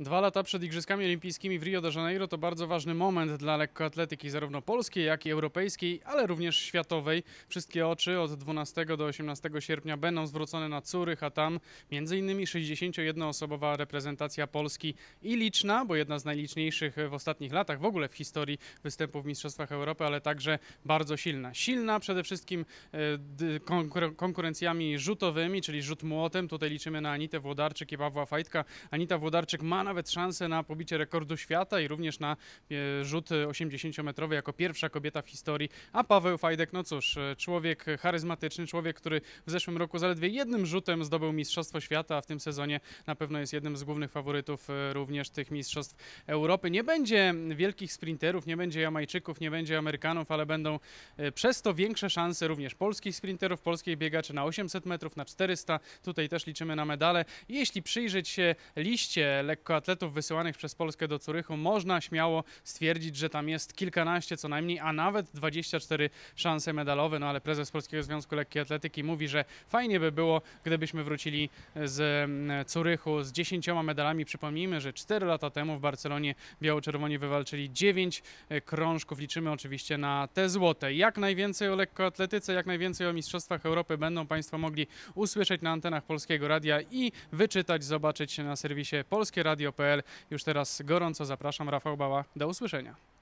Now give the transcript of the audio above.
Dwa lata przed Igrzyskami Olimpijskimi w Rio de Janeiro to bardzo ważny moment dla lekkoatletyki zarówno polskiej, jak i europejskiej, ale również światowej. Wszystkie oczy od 12 do 18 sierpnia będą zwrócone na Curych, a tam m.in. 61-osobowa reprezentacja Polski i liczna, bo jedna z najliczniejszych w ostatnich latach w ogóle w historii występów w Mistrzostwach Europy, ale także bardzo silna. Silna przede wszystkim e, konkurencjami rzutowymi, czyli rzut młotem. Tutaj liczymy na Anitę Włodarczyk i Pawła Fajtka. Anita Włodarczyk ma nawet szansę na pobicie rekordu świata i również na e, rzut 80-metrowy jako pierwsza kobieta w historii. A Paweł Fajdek, no cóż, e, człowiek charyzmatyczny, człowiek, który w zeszłym roku zaledwie jednym rzutem zdobył Mistrzostwo Świata, a w tym sezonie na pewno jest jednym z głównych faworytów e, również tych Mistrzostw Europy. Nie będzie wielkich sprinterów, nie będzie Jamajczyków, nie będzie Amerykanów, ale będą przez to większe szanse również polskich sprinterów, polskich biegaczy na 800 metrów, na 400. Tutaj też liczymy na medale. Jeśli przyjrzeć się liście lekko atletów wysyłanych przez Polskę do Curychu można śmiało stwierdzić, że tam jest kilkanaście co najmniej, a nawet 24 szanse medalowe. No ale prezes Polskiego Związku Lekkiej Atletyki mówi, że fajnie by było, gdybyśmy wrócili z Curychu mm, z 10 medalami. Przypomnijmy, że 4 lata temu w Barcelonie biało-czerwoni wywalczyli 9 e, krążków. Liczymy oczywiście na te złote. Jak najwięcej o lekkoatletyce, jak najwięcej o Mistrzostwach Europy będą Państwo mogli usłyszeć na antenach Polskiego Radia i wyczytać, zobaczyć na serwisie Polskie Radio radio.pl. Już teraz gorąco zapraszam, Rafał Bała, do usłyszenia.